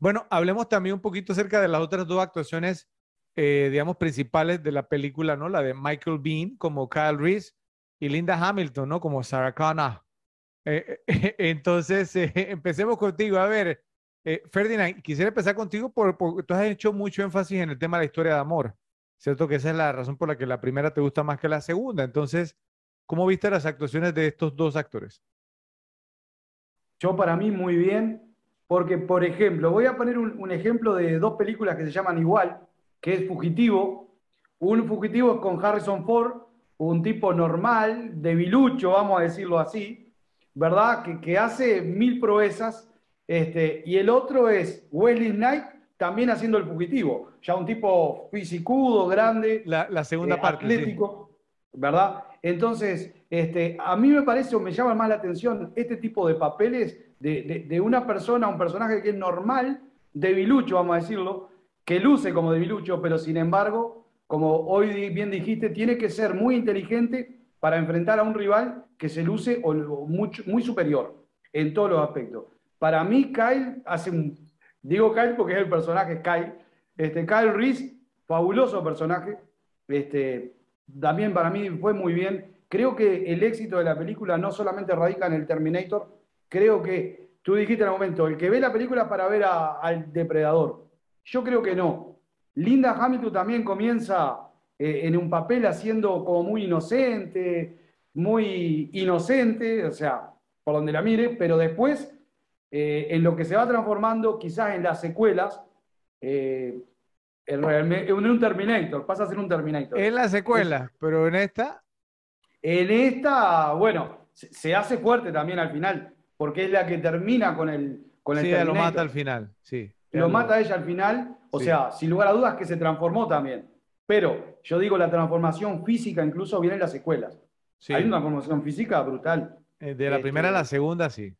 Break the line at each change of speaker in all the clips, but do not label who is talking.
Bueno, hablemos también un poquito acerca de las otras dos actuaciones, eh, digamos, principales de la película, ¿no? La de Michael Bean como Kyle Reese y Linda Hamilton, ¿no? Como Sarah Connor. Eh, entonces, eh, empecemos contigo. A ver, Ferdinand, quisiera empezar contigo porque tú has hecho mucho énfasis en el tema de la historia de amor, ¿cierto? Que esa es la razón por la que la primera te gusta más que la segunda. Entonces, ¿cómo viste las actuaciones de estos dos actores?
Yo para mí muy bien, porque, por ejemplo, voy a poner un, ejemplo de dos películas que se llaman igual, que es Fugitivo. Un fugitivo es con Harrison Ford, un tipo normal, debilucho, vamos a decirlo así, ¿verdad? Que, hace mil proezas. Este, y el otro es Wesley Knight, también haciendo el fugitivo. Ya un tipo fisicudo, grande. La, segunda eh, parte. Atlético, ¿verdad? Entonces, este, a mí me parece o me llama más la atención este tipo de papeles de, una persona, un personaje que es normal, debilucho, vamos a decirlo, que luce como debilucho, pero sin embargo, como hoy bien dijiste, tiene que ser muy inteligente para enfrentar a un rival que se luce muy, muy superior en todos los aspectos. Para mí, Kyle hace Digo Kyle porque es el personaje Kyle. Este, Kyle Reese, fabuloso personaje. Este, también para mí fue muy bien. Creo que el éxito de la película no solamente radica en el Terminator, creo que, tú dijiste en el momento, el que ve la película para ver al depredador. Yo creo que no. Linda Hamilton también comienza eh, en un papel haciendo como muy inocente, muy inocente, o sea, por donde la mire, pero después, eh, en lo que se va transformando, quizás en las secuelas, eh, en, un Terminator, pasa a ser un Terminator. En las secuelas, pero en esta. En esta, bueno, se, hace fuerte también al final porque es la que termina con el. Con el sí, lo mata al final, sí. Lo mata ella al final, o sea, sin lugar a dudas que se transformó también. Pero yo digo, la transformación física incluso viene en las escuelas. Hay una transformación física brutal. Eh,
de la este, primera a la
segunda, sí.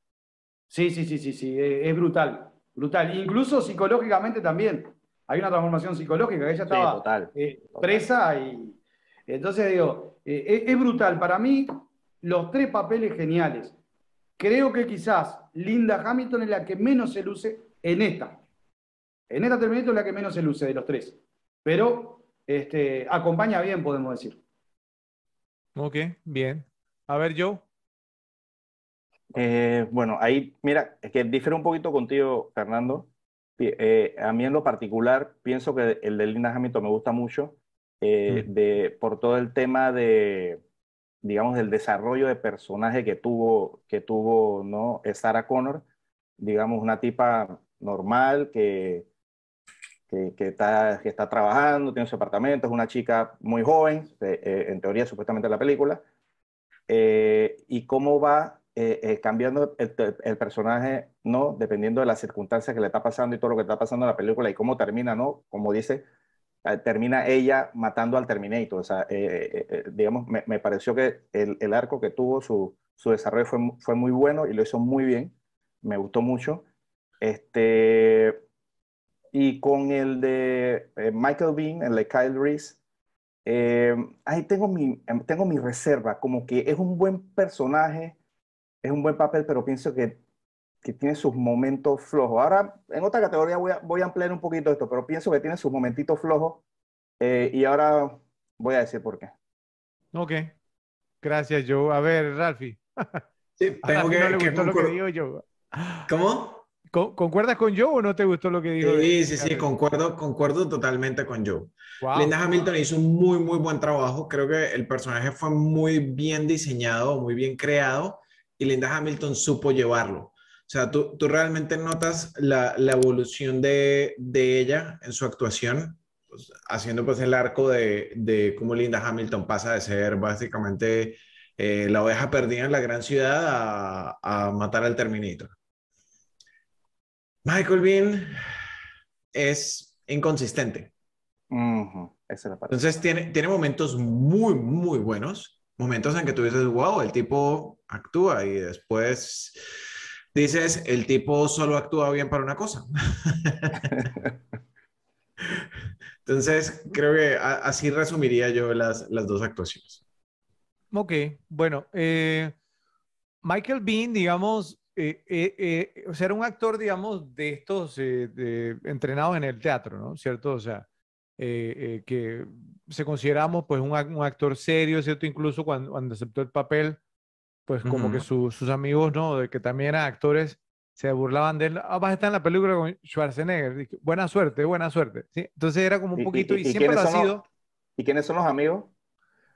Sí, sí, sí, sí, sí, e, es brutal, brutal. Incluso psicológicamente también. Hay una transformación psicológica, ella estaba eh, presa y... Entonces digo, eh, e, es brutal. Para mí, los tres papeles geniales. Creo que quizás Linda Hamilton es la que menos se luce en esta. En esta terminator es la que menos se luce de los tres. Pero este, acompaña bien, podemos decir.
Ok, bien. A ver, Joe. Eh, bueno, ahí, mira, es que difiere un poquito contigo, Fernando. Eh, a mí en lo particular, pienso que el de Linda Hamilton me gusta mucho, eh, por todo el tema de, digamos, del desarrollo de personaje que tuvo, que tuvo ¿no? Sarah Connor, digamos, una tipa normal que, que, está, que está trabajando, tiene su apartamento, es una chica muy joven, eh, eh, en teoría supuestamente la película, eh, y cómo va cambiando el, el, personaje, ¿no? Dependiendo de las circunstancias que le está pasando y todo lo que está pasando en la película y cómo termina, ¿no? Como dice, eh, termina ella matando al Terminator. O sea, eh, eh, digamos, me, pareció que el, arco que tuvo, su, desarrollo fue, muy bueno y lo hizo muy bien. Me gustó mucho. Este, y con el de Michael Bean, el de Kyle Reese, ahí tengo mi, em, tengo mi reserva, como que es un buen personaje, es un buen papel, pero pienso que que tiene sus momentos flojos. Ahora, en otra categoría voy a, voy a ampliar un poquito esto, pero pienso que tiene sus momentitos flojos eh, y ahora voy a decir por qué.
Ok. Gracias, Joe. A ver, Ralfi.
Sí, tengo que, no le lo que digo yo.
¿Cómo? ¿Concuerdas con Joe o no te gustó lo que dijo? Sí, sí, sí, concuerdo, concuerdo totalmente con Joe. Linda Hamilton hizo un muy, muy buen trabajo. Creo que el personaje fue muy bien diseñado, muy bien creado y Linda Hamilton supo llevarlo. O sea, tú, realmente notas la, evolución de, ella en su actuación, pues, haciendo pues el arco de, de, cómo Linda Hamilton pasa de ser básicamente eh, la oveja perdida en la gran ciudad a, matar al Terminator. Michael Bean es inconsistente. Entonces tiene, tiene momentos muy, muy buenos, momentos en que tú dices, wow, el tipo actúa y después dices, el tipo solo actúa bien para una cosa. Entonces, creo que así resumiría yo las, las, dos actuaciones. Ok, bueno, eh, Michael Bean, digamos, eh, eh, era un actor, digamos, de estos entrenados en el teatro, ¿no? ¿Cierto? O sea, que se consideramos pues un, un, actor serio, ¿cierto? Incluso cuando, cuando aceptó el papel, pues como que sus amigos, ¿no? De que también eran actores, se burlaban de él. Ah, vas a estar en la película con Schwarzenegger. buena suerte, buena suerte. ¿Sí?
Entonces era como un poquito, y, siempre ha sido. ¿Y quiénes son los amigos?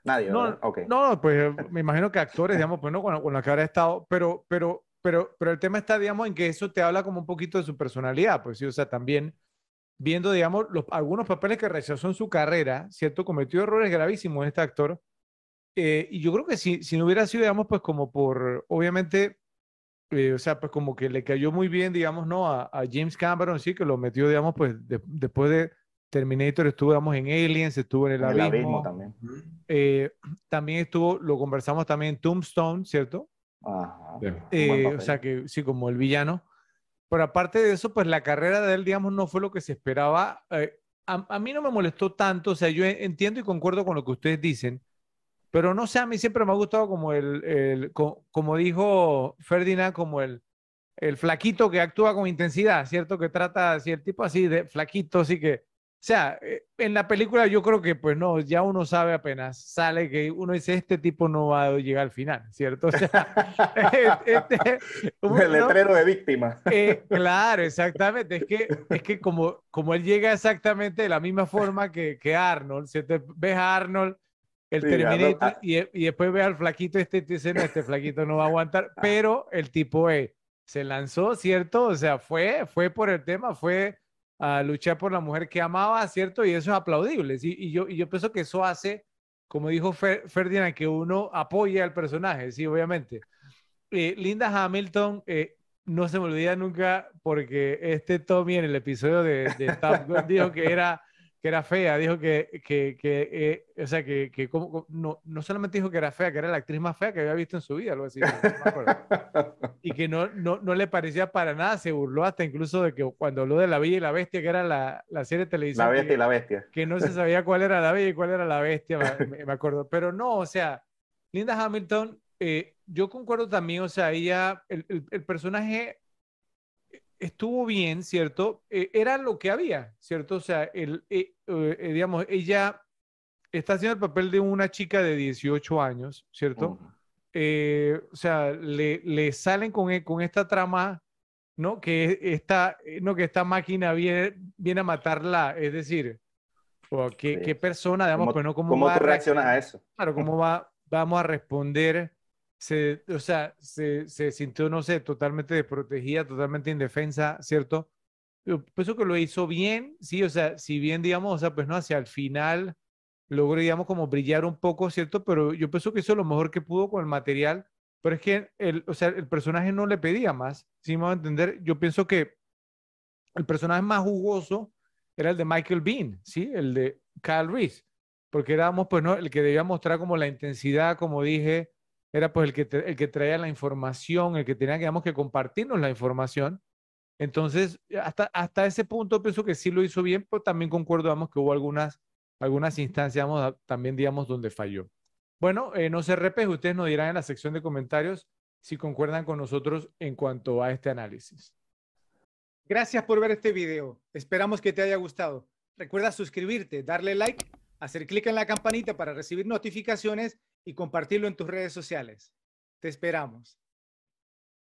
Nadie, no, Okay.
No, pues eh, me imagino que actores, digamos, pues no, con, con los que habrá estado, pero, pero, pero, pero el tema está, digamos, en que eso te habla como un poquito de su personalidad, pues sí, o sea, también viendo, digamos, los, algunos papeles que realizó en su carrera, ¿cierto? Cometió errores gravísimos este actor, eh, y yo creo que si, si no hubiera sido, digamos, pues como por, obviamente, eh, o sea, pues como que le cayó muy bien, digamos, ¿no? A, James Cameron, sí, que lo metió, digamos, pues después de Terminator estuvo, digamos, en Aliens, estuvo en el, abismo. también. Eh, también estuvo, lo conversamos también en Tombstone, ¿cierto? Ajá. o sea, que sí, como el villano. Pero aparte de eso, pues la carrera de él, digamos, no fue lo que se esperaba. A, a, mí no me molestó tanto, o sea, yo entiendo y concuerdo con lo que ustedes dicen pero no sé, a mí siempre me ha gustado como el, como, dijo Ferdinand, como el, el flaquito que actúa con intensidad, ¿cierto? Que trata, así el tipo así de flaquito, así que... O sea, eh, en la película yo creo que, pues no, ya uno sabe apenas, sale que uno dice, este tipo no va a llegar al final, ¿cierto? O sea,
este, este El letrero de víctima.
Eh, claro, exactamente. Es que, es que como, como él llega exactamente de la misma forma que, que Arnold, te Ves a Arnold el ah. y, después ve al flaquito este y dice, este flaquito no va a aguantar, ah. pero el tipo eh, se lanzó, ¿cierto? O sea, fue, fue por el tema, fue a luchar por la mujer que amaba, ¿cierto? Y eso es aplaudible. ¿sí? Y, yo, yo pienso que eso hace, como dijo Ferdinand, que uno apoya al personaje, sí, obviamente. Eh, Linda Hamilton, eh, no se me olvida nunca, porque este Tommy en el episodio de, de Top Gun dijo que era que era fea, dijo que, que, que eh, o sea, que, que no, solamente dijo que era fea, que era la actriz más fea que había visto en su vida, lo decía. no y que no, no, le parecía para nada, se burló hasta incluso de que cuando habló de La Bella y la Bestia, que era la, la serie de televisión. La Bestia y la Bestia. Que no se sabía cuál era la Bella y cuál era la Bestia, me, acuerdo. Pero no, o sea, Linda Hamilton, eh, yo concuerdo también, o sea, ella, el, el personaje estuvo bien, ¿cierto? Eh, era lo que había, ¿cierto? O sea, el, eh, eh, digamos, ella está haciendo el papel de una chica de 18 años, ¿cierto? o sea, le, salen con, e, con esta trama, ¿no? Que esta, no, que esta máquina viene, a matarla, es decir, qué, persona, digamos, ¿Cómo, a, a eso? Claro, ¿cómo va, vamos a responder se, o sea, se, sintió, no sé, totalmente desprotegida, totalmente indefensa, ¿cierto? Yo pienso que lo hizo bien, sí, o sea, si bien, digamos, o sea, pues no, hacia el final logró, digamos, como brillar un poco, ¿cierto? Pero yo pienso que hizo lo mejor que pudo con el material, pero es que, el, o sea, el personaje no le pedía más, ¿sí me a entender? Yo pienso que el personaje más jugoso era el de Michael Bean, ¿sí? El de Kyle Reese, porque éramos, pues, no, el que debía mostrar como la intensidad, como dije, era pues el que, el que traía la información, el que tenía que compartirnos la información. Entonces, hasta, hasta ese punto pienso que sí lo hizo bien, pero también concuerdo, vamos, que hubo algunas, algunas instancias, también, digamos, donde falló. Bueno, eh, no se repes ustedes nos dirán en la sección de comentarios si concuerdan con nosotros en cuanto a este análisis. Gracias por ver este video. Esperamos que te haya gustado. Recuerda suscribirte, darle like, hacer clic en la campanita para recibir notificaciones y compartirlo en tus redes sociales. Te esperamos.